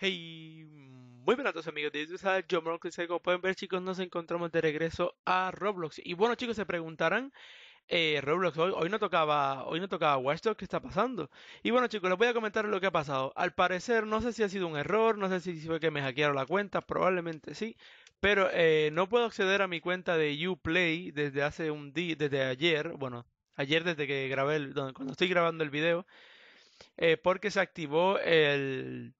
Hey, muy buenas todos amigos de YouTube, yo como pueden ver chicos nos encontramos de regreso a Roblox y bueno chicos se preguntarán eh, Roblox hoy, no tocaba hoy no tocaba Watch ¿qué está pasando? Y bueno chicos les voy a comentar lo que ha pasado. Al parecer no sé si ha sido un error, no sé si fue que me hackearon la cuenta, probablemente sí, pero eh, no puedo acceder a mi cuenta de UPlay desde hace un día, desde ayer, bueno ayer desde que grabé cuando estoy grabando el video, eh, porque se activó el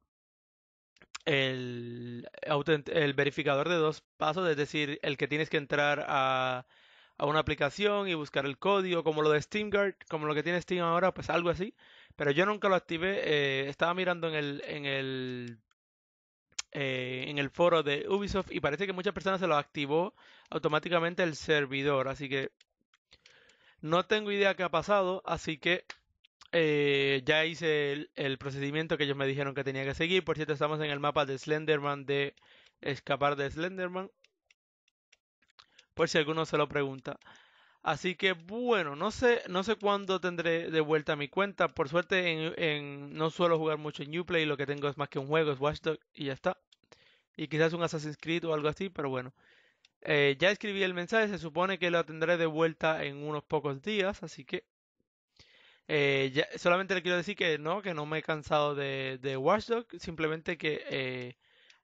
el, verificador de dos pasos, es decir, el que tienes que entrar a, una aplicación y buscar el código, como lo de SteamGuard, como lo que tiene Steam ahora, pues algo así. Pero yo nunca lo activé, eh, estaba mirando en el, en el eh, en el foro de Ubisoft y parece que muchas personas se lo activó automáticamente el servidor. Así que no tengo idea qué ha pasado, así que eh, ya hice el, procedimiento que ellos me dijeron que tenía que seguir. Por cierto, estamos en el mapa de Slenderman, de escapar de Slenderman. Por si alguno se lo pregunta. Así que bueno, no sé, no sé cuándo tendré de vuelta mi cuenta. Por suerte, en, en, no suelo jugar mucho en Uplay. Lo que tengo es más que un juego, es Watchdog y ya está. Y quizás un Assassin's Creed o algo así, pero bueno. Eh, ya escribí el mensaje, se supone que lo tendré de vuelta en unos pocos días, así que eh, solamente le quiero decir que no, que no me he cansado de, de Watchdog, simplemente que eh,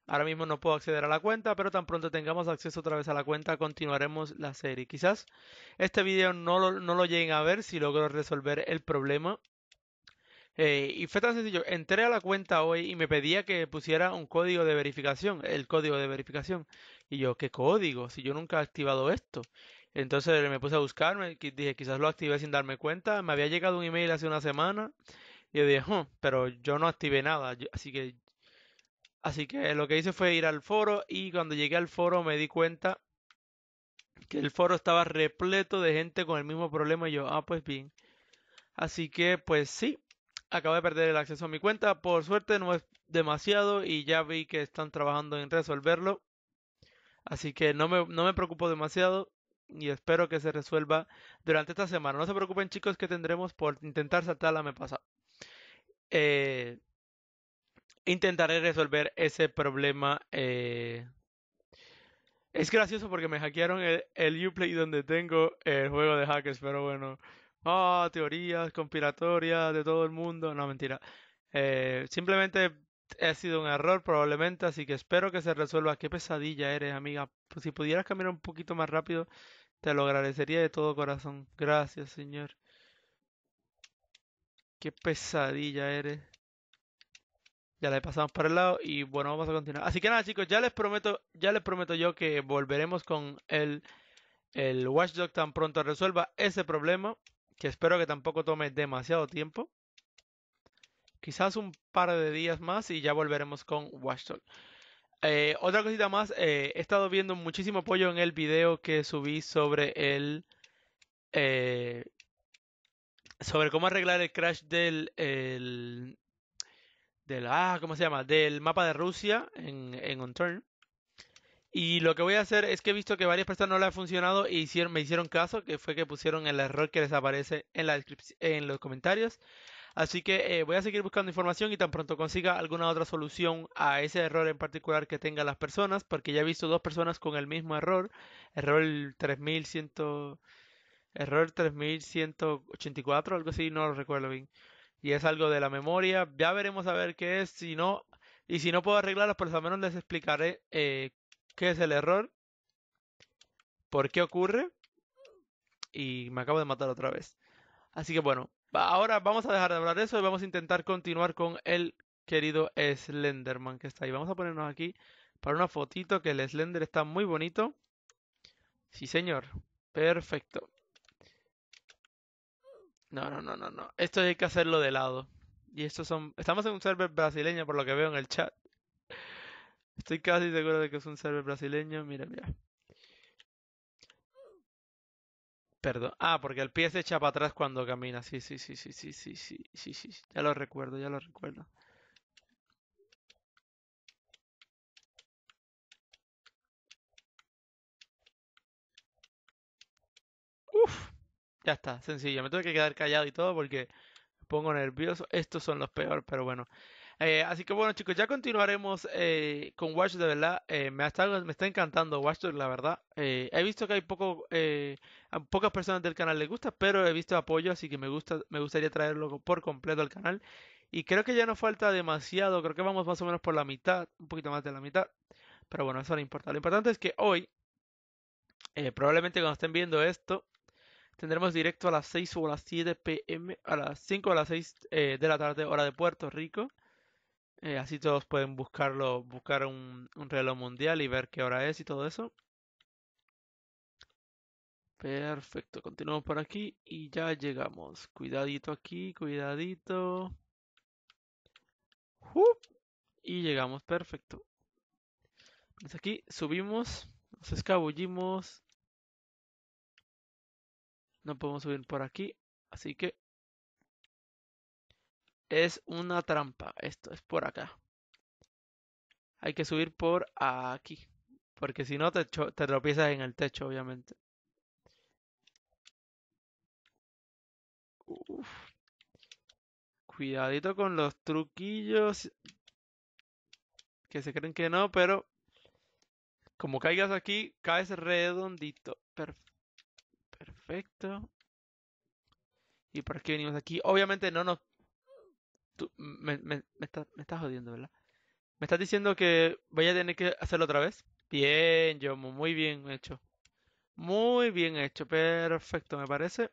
ahora mismo no puedo acceder a la cuenta, pero tan pronto tengamos acceso otra vez a la cuenta continuaremos la serie. Quizás este video no lo, no lo lleguen a ver si logro resolver el problema. Eh, y fue tan sencillo, entré a la cuenta hoy y me pedía que pusiera un código de verificación, el código de verificación. Y yo, ¿qué código? Si yo nunca he activado esto. Entonces me puse a buscarme, dije, quizás lo activé sin darme cuenta. Me había llegado un email hace una semana y yo dije, pero yo no activé nada. así que, así que lo que hice fue ir al foro y cuando llegué al foro me di cuenta que el foro estaba repleto de gente con el mismo problema y yo, ah, pues bien. Así que, pues sí, acabo de perder el acceso a mi cuenta. Por suerte no es demasiado y ya vi que están trabajando en resolverlo. Así que no me, preocupo demasiado y espero que se resuelva durante esta semana. No se preocupen chicos que tendremos por intentar saltar la me pasa. Eh, intentaré resolver ese problema. Eh, es gracioso porque me hackearon el, Uplay donde tengo el juego de hackers, pero bueno. Ah, teorías conspiratorias de todo el mundo. No, mentira. Eh, simplemente ha sido un error probablemente, así que espero que se resuelva. Qué pesadilla eres, amiga. Pues, si pudieras caminar un poquito más rápido, te lo agradecería de todo corazón. Gracias, señor. Qué pesadilla eres. Ya le pasamos para el lado y bueno, vamos a continuar. Así que nada, chicos, ya les prometo, ya les prometo yo que volveremos con el, el Watchdog tan pronto resuelva ese problema, que espero que tampoco tome demasiado tiempo quizás un par de días más y ya volveremos con Washington. Eh, otra cosita más, eh, he estado viendo muchísimo apoyo en el video que subí sobre el... Eh, sobre cómo arreglar el crash del... El, del ah, ¿cómo se llama? Del mapa de Rusia en, en OnTurn. Y lo que voy a hacer es que he visto que varias personas no le ha funcionado y me hicieron caso, que fue que pusieron el error que les aparece en, la en los comentarios. Así que eh, voy a seguir buscando información y tan pronto consiga alguna otra solución a ese error en particular que tengan las personas, porque ya he visto dos personas con el mismo error, error 3100, error 3184, algo así, no lo recuerdo bien. Y es algo de la memoria, ya veremos a ver qué es, si no, y si no puedo arreglarlo, por pues lo menos les explicaré eh, qué es el error, por qué ocurre, y me acabo de matar otra vez. Así que bueno, Ahora vamos a dejar de hablar de eso y vamos a intentar continuar con el querido Slenderman que está ahí. Vamos a ponernos aquí para una fotito que el Slender está muy bonito. Sí, señor. Perfecto. No, no, no, no, no. Esto hay que hacerlo de lado. Y estos son... Estamos en un server brasileño por lo que veo en el chat. Estoy casi seguro de que es un server brasileño. Mira, mira. Perdón. Ah, porque el pie se echa para atrás cuando camina. Sí, sí, sí, sí, sí, sí, sí, sí, sí. Ya lo recuerdo, ya lo recuerdo. Uf. Ya está, sencillo. Me tuve que quedar callado y todo porque me pongo nervioso. Estos son los peores, pero bueno. Eh, así que bueno, chicos, ya continuaremos eh, con Watch, de verdad. Eh, me, está, me está encantando Watch la verdad. he visto que hay poco, pocas personas del canal les gusta, pero he visto apoyo, así que me, gusta, me gustaría traerlo por completo al canal. Y creo que ya no falta demasiado, creo que vamos más o menos por la mitad, un poquito más de la mitad. Pero bueno, eso no importa. Lo importante es que hoy, probablemente cuando estén viendo esto, tendremos directo a las 6 o a las 7 pm, a las 5 o a las 6 de la tarde, hora de Puerto Rico. Eh, así todos pueden buscarlo, buscar un, un, reloj mundial y ver qué hora es y todo eso. Perfecto, continuamos por aquí y ya llegamos. Cuidadito aquí, cuidadito. Y llegamos, perfecto. Desde pues aquí subimos, nos escabullimos. No podemos subir por aquí, así que es una trampa. Esto es por acá. Hay que subir por aquí. Porque si no te, te tropiezas en el techo, obviamente. Cuidadito con los truquillos. Que se creen que no, pero como caigas aquí, caes redondito. perfecto. Y por aquí venimos aquí. Obviamente no nos Tú, me, me, está, me, estás jodiendo, ¿verdad? Me estás diciendo que voy a tener que hacerlo otra vez. Bien, yo muy bien hecho. Muy bien hecho, perfecto, me parece.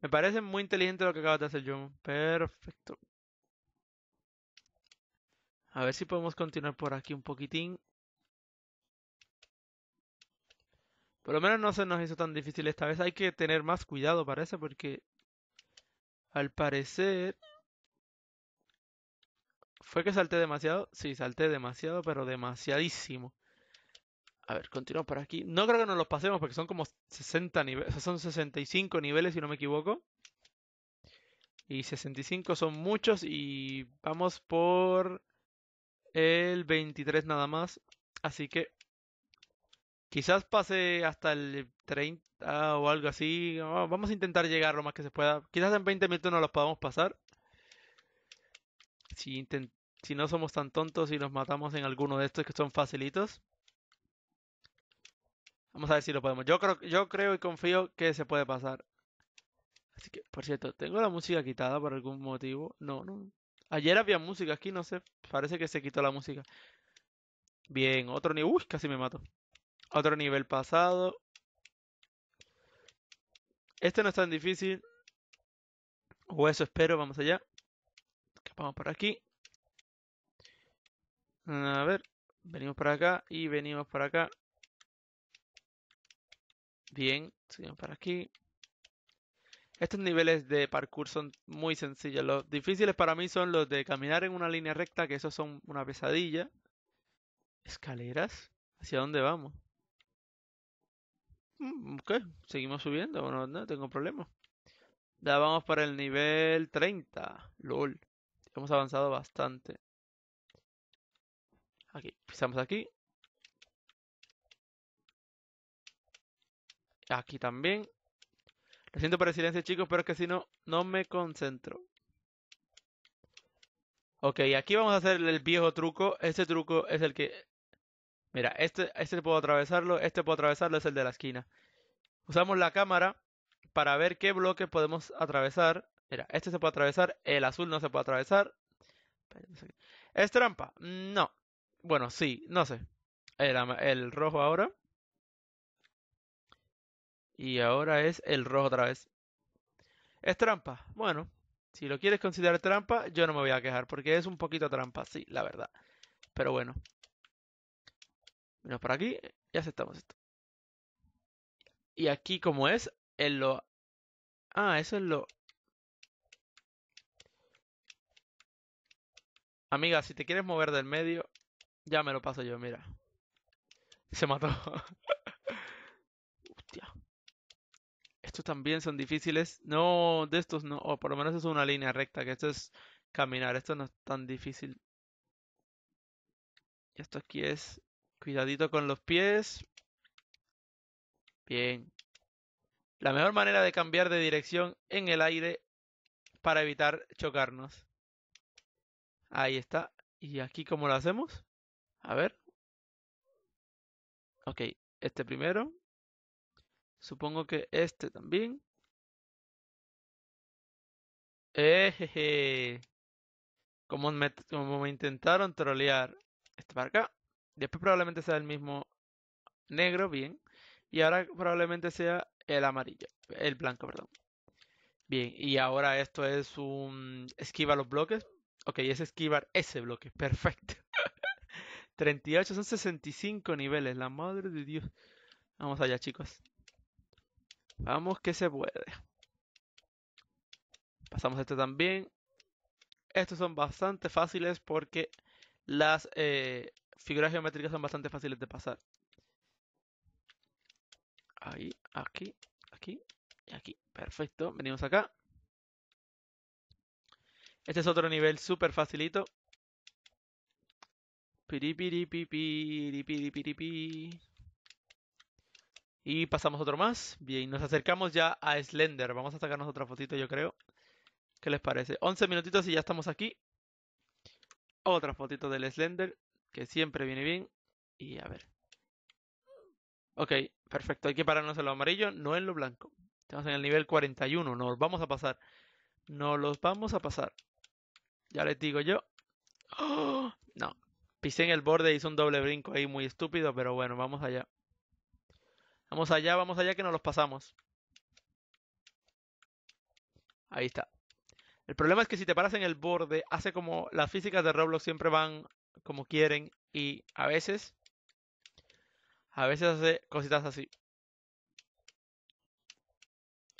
Me parece muy inteligente lo que acabas de hacer, yo Perfecto. A ver si podemos continuar por aquí un poquitín. Por lo menos no se nos hizo tan difícil esta vez. Hay que tener más cuidado, parece, porque al parecer... ¿Fue que salté demasiado? Sí, salté demasiado, pero demasiadísimo. A ver, continuamos por aquí. No creo que nos los pasemos porque son como 60 niveles. son 65 niveles, si no me equivoco. Y 65 son muchos y vamos por el 23 nada más. Así que Quizás pase hasta el 30 o algo así. vamos a intentar llegar lo más que se pueda. Quizás en 20 minutos no los podamos pasar. Si, si no somos tan tontos y nos matamos en alguno de estos que son facilitos. Vamos a ver si lo podemos. Yo creo, yo creo y confío que se puede pasar. Así que, por cierto, ¿tengo la música quitada por algún motivo? No, no. Ayer había música aquí, no sé. Parece que se quitó la música. Bien, otro ni... Uy, casi me mato. Otro nivel pasado. Este no es tan difícil. O eso espero. Vamos allá. Vamos por aquí. A ver. Venimos por acá y venimos por acá. Bien. Seguimos por aquí. Estos niveles de parkour son muy sencillos. Los difíciles para mí son los de caminar en una línea recta, que esos son una pesadilla. Escaleras. ¿Hacia dónde vamos? Mm, ok, seguimos subiendo, no, no tengo problema. Ya vamos para el nivel 30. LOL. Hemos avanzado bastante. Aquí, pisamos aquí. Aquí también. Lo siento por el silencio, chicos, pero es que si no, no me concentro. Ok, aquí vamos a hacer el viejo truco. Este truco es el que Mira, este, este puedo atravesarlo, este puedo atravesarlo, es el de la esquina. Usamos la cámara para ver qué bloque podemos atravesar. Mira, este se puede atravesar, el azul no se puede atravesar. ¿Es trampa? No. Bueno, sí, no sé. el rojo ahora. Y ahora es el rojo otra vez. ¿Es trampa? Bueno, si lo quieres considerar trampa, yo no me voy a quejar, porque es un poquito trampa, sí, la verdad. Pero bueno, no por aquí y aceptamos esto. Y aquí como es, en lo... Ah, eso es lo... Amiga, si te quieres mover del medio, ya me lo paso yo, mira. Se mató. Hostia. Estos también son difíciles. No, de estos no. O por lo menos es una línea recta, que esto es caminar. Esto no es tan difícil. y Esto aquí es Cuidadito con los pies. Bien. La mejor manera de cambiar de dirección en el aire para evitar chocarnos. Ahí está. ¿Y aquí cómo lo hacemos? A ver. Ok, este primero. Supongo que este también. eh. ¿Cómo como me intentaron trolear. Este para acá. Después probablemente sea el mismo negro, bien. Y ahora probablemente sea el amarillo, el blanco, perdón. Bien, y ahora esto es un esquiva los bloques. Ok, es esquivar ese bloque, perfecto. 38, son 65 niveles, la madre de Dios. Vamos allá, chicos. Vamos que se puede. Pasamos este también. Estos son bastante fáciles porque las, eh, figuras geométricas son bastante fáciles de pasar. Ahí, aquí, aquí y aquí. Perfecto, venimos acá. Este es otro nivel súper facilito. Y pasamos otro más. Bien, nos acercamos ya a Slender. Vamos a sacarnos otra fotito, yo creo. ¿Qué les parece? 11 minutitos y ya estamos aquí. Otra fotito del Slender que siempre viene bien. Y a ver. Ok, perfecto. Hay que pararnos en lo amarillo, no en lo blanco. Estamos en el nivel 41, nos vamos a pasar. Nos los vamos a pasar. Ya les digo yo. ¡Oh! No, pisé en el borde, hice un doble brinco ahí muy estúpido, pero bueno, vamos allá. Vamos allá, vamos allá que nos los pasamos. Ahí está. El problema es que si te paras en el borde, hace como las físicas de Roblox siempre van como quieren y a veces, a veces hace cositas así.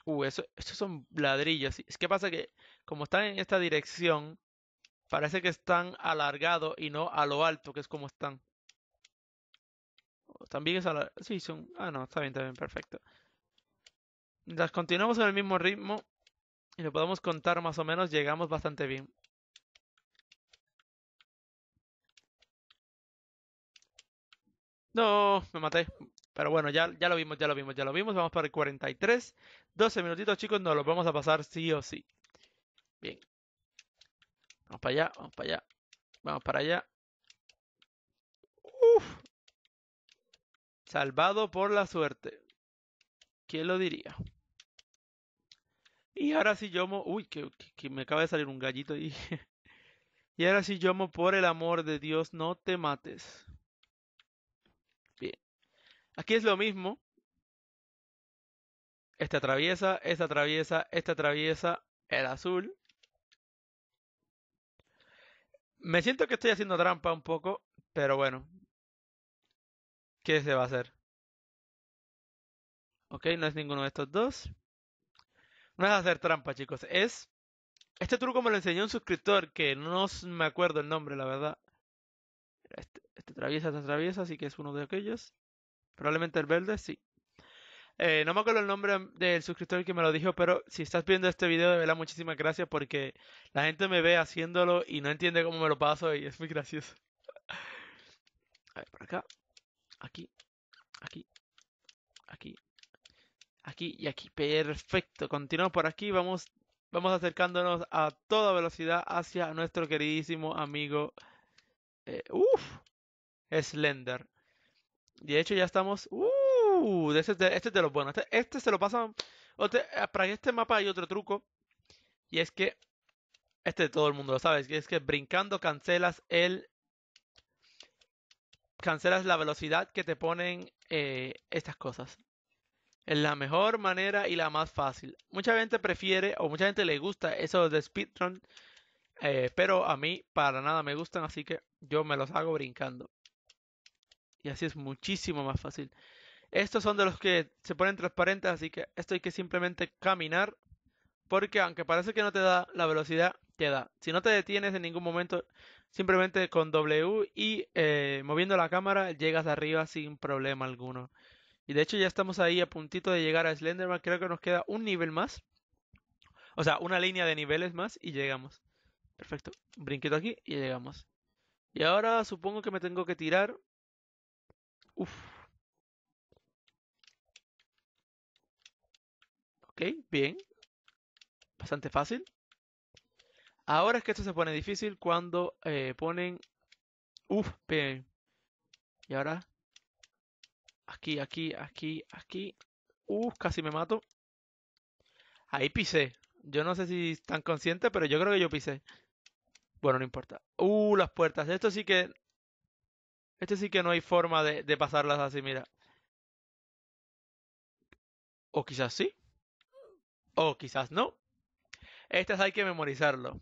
Uh, eso, estos son ladrillos. Es que pasa que como están en esta dirección, parece que están alargados y no a lo alto, que es como están. También es alargado. Sí, son... Ah, no, está bien, está bien, perfecto. Las continuamos en el mismo ritmo y lo podemos contar más o menos, llegamos bastante bien. No, me maté. Pero bueno, ya, ya lo vimos, ya lo vimos, ya lo vimos. Vamos para el 43. 12 minutitos, chicos, nos lo vamos a pasar sí o sí. Bien. Vamos para allá, vamos para allá. Vamos para allá. Uf. Salvado por la suerte. ¿Quién lo diría? Y ahora sí, Yomo. Uy, que, me acaba de salir un gallito ahí. y ahora sí, Yomo, por el amor de Dios, no te mates. Aquí es lo mismo. Esta atraviesa, esta atraviesa, esta atraviesa, el azul. Me siento que estoy haciendo trampa un poco, pero bueno. ¿Qué se va a hacer? Ok, no es ninguno de estos dos. No es hacer trampa, chicos. Es. Este truco me lo enseñó un suscriptor que no me acuerdo el nombre, la verdad. Este, este atraviesa, este atraviesa, así que es uno de aquellos. Probablemente el verde, sí. Eh, no me acuerdo el nombre del suscriptor que me lo dijo, pero si estás viendo este video, de verdad, muchísimas gracias porque la gente me ve haciéndolo y no entiende cómo me lo paso y es muy gracioso. A ver, por acá. Aquí. Aquí. Aquí. Aquí y aquí. Perfecto. Continuamos por aquí. Vamos, vamos acercándonos a toda velocidad hacia nuestro queridísimo amigo. Eh, uf. Slender de hecho ya estamos... Uh, este, es de los buenos. Este, este se lo pasan... Eh, para este mapa hay otro truco. Y es que... Este todo el mundo lo sabe. Es que brincando cancelas el... Cancelas la velocidad que te ponen eh, estas cosas. Es la mejor manera y la más fácil. Mucha gente prefiere o mucha gente le gusta eso de speedrun. Eh, pero a mí para nada me gustan, así que yo me los hago brincando. Y así es muchísimo más fácil. Estos son de los que se ponen transparentes, así que esto hay que simplemente caminar. Porque aunque parece que no te da la velocidad, te da. Si no te detienes en ningún momento, simplemente con W y eh, moviendo la cámara llegas arriba sin problema alguno. Y de hecho ya estamos ahí a puntito de llegar a Slenderman. Creo que nos queda un nivel más. O sea, una línea de niveles más y llegamos. Perfecto. Un brinquito aquí y llegamos. Y ahora supongo que me tengo que tirar Ok, bien. Bastante fácil. Ahora es que esto se pone difícil cuando eh, ponen... Uf, bien. Y ahora... Aquí, aquí, aquí, aquí. Uf, casi me mato. Ahí pisé. Yo no sé si están conscientes, pero yo creo que yo pisé. Bueno, no importa. Uh, las puertas. Esto sí que este sí que no hay forma de, pasarlas así, mira. O quizás sí. O quizás no. Estas hay que memorizarlo.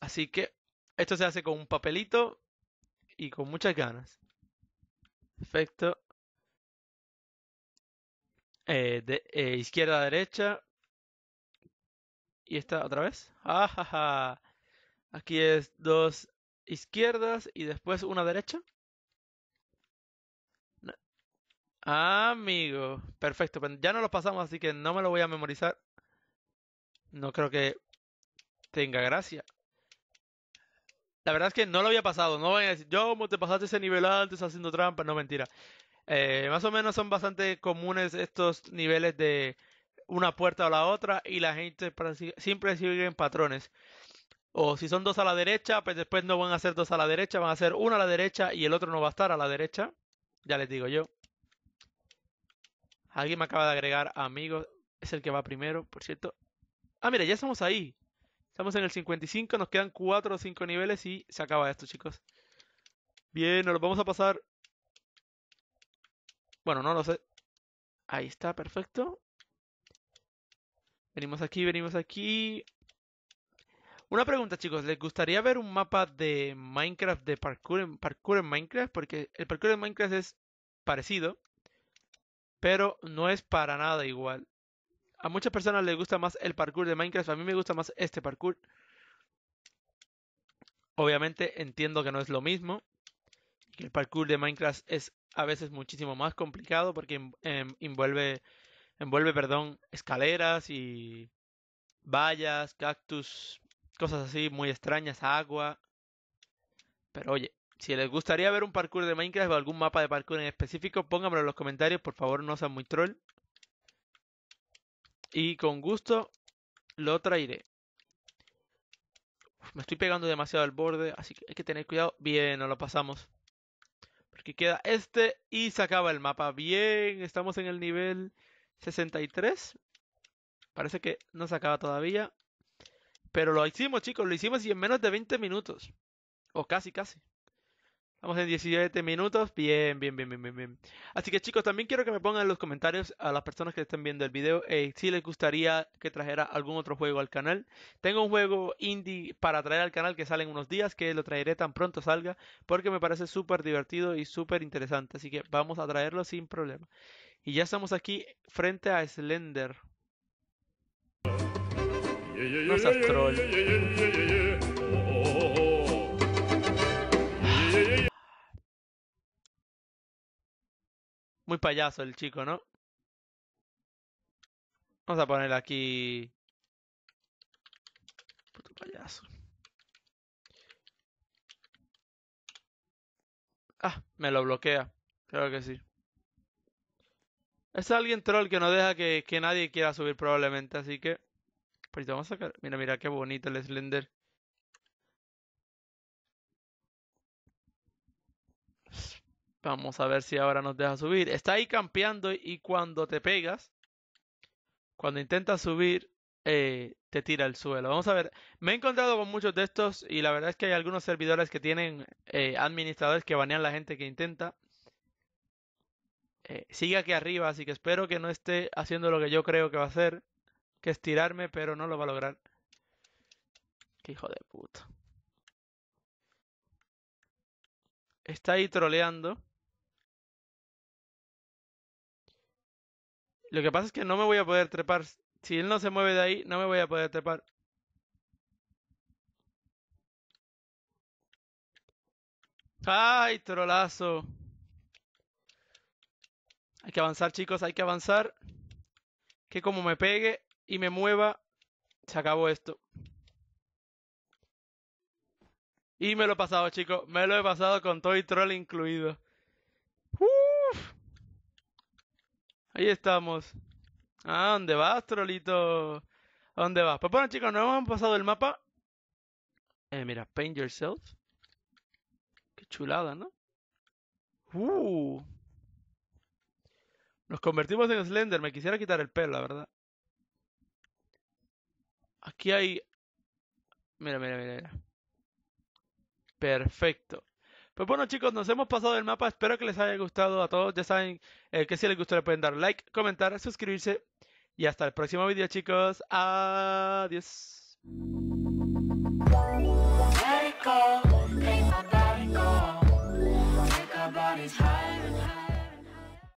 Así que esto se hace con un papelito y con muchas ganas. Perfecto. Eh, de, eh, izquierda a derecha. Y esta otra vez. Ah, ja, Aquí es dos izquierdas y después una derecha. Amigo, perfecto. Ya no lo pasamos, así que no me lo voy a memorizar. No creo que tenga gracia. La verdad es que no lo había pasado. No voy a decir, yo te pasaste ese nivel antes haciendo trampa. No, mentira. Eh, más o menos son bastante comunes estos niveles de una puerta a la otra y la gente siempre sigue en patrones. O si son dos a la derecha, pues después no van a ser dos a la derecha, van a ser uno a la derecha y el otro no va a estar a la derecha. Ya les digo yo. Alguien me acaba de agregar Amigo, Es el que va primero, por cierto. Ah, mira, ya estamos ahí. Estamos en el 55, nos quedan 4 o 5 niveles y se acaba esto, chicos. Bien, nos lo vamos a pasar. Bueno, no lo sé. Ahí está, perfecto. Venimos aquí, venimos aquí. Una pregunta, chicos. ¿Les gustaría ver un mapa de Minecraft de parkour en, parkour en Minecraft? Porque el parkour en Minecraft es parecido, pero no es para nada igual. A muchas personas les gusta más el parkour de Minecraft. A mí me gusta más este parkour. Obviamente entiendo que no es lo mismo. Que el parkour de Minecraft es a veces muchísimo más complicado porque em, envuelve, envuelve perdón, escaleras y vallas, cactus, cosas así muy extrañas, agua. Pero oye, si les gustaría ver un parkour de Minecraft o algún mapa de parkour en específico, pónganmelo en los comentarios, por favor, no sean muy troll. Y con gusto lo traeré. me estoy pegando demasiado al borde, así que hay que tener cuidado. Bien, no lo pasamos. Porque queda este y se acaba el mapa. Bien, estamos en el nivel 63. Parece que no se acaba todavía. Pero lo hicimos, chicos, lo hicimos y en menos de 20 minutos. O casi, casi. Vamos en 17 minutos. Bien, bien, bien, bien, bien, Así que chicos, también quiero que me pongan en los comentarios a las personas que estén viendo el video eh, si les gustaría que trajera algún otro juego al canal. Tengo un juego indie para traer al canal que sale en unos días, que lo traeré tan pronto salga, porque me parece súper divertido y súper interesante. Así que vamos a traerlo sin problema. Y ya estamos aquí frente a Slender. No seas troll. Muy payaso el chico, ¿no? Vamos a poner aquí... Puto payaso. Ah, me lo bloquea. Creo que sí. Es alguien troll que no deja que, que nadie quiera subir probablemente, así que... Pues vamos a Mira, mira qué bonito el Slender. Vamos a ver si ahora nos deja subir. Está ahí campeando y cuando te pegas, cuando intentas subir, eh, te tira al suelo. Vamos a ver. Me he encontrado con muchos de estos y la verdad es que hay algunos servidores que tienen eh, administradores que banean la gente que intenta. Eh, sigue aquí arriba, así que espero que no esté haciendo lo que yo creo que va a hacer que estirarme, pero no lo va a lograr. Qué hijo de puta. Está ahí troleando. Lo que pasa es que no me voy a poder trepar. Si él no se mueve de ahí, no me voy a poder trepar. ¡Ay, trolazo! Hay que avanzar, chicos, hay que avanzar. Que como me pegue, y me mueva, se acabó esto. Y me lo he pasado, chicos. Me lo he pasado con y Troll incluido. Ahí estamos. ¿A dónde vas, trolito? dónde vas? Pues bueno, chicos, nos hemos pasado el mapa. Eh, mira, Paint Yourself. Qué chulada, ¿no? Uh. Nos convertimos en Slender. Me quisiera quitar el pelo, la verdad. Aquí hay... Mira, mira, mira, Perfecto. Pues bueno chicos, nos hemos pasado el mapa. Espero que les haya gustado a todos. Ya saben eh, que si les gustó le pueden dar like, comentar, suscribirse. Y hasta el próximo video chicos. Adiós.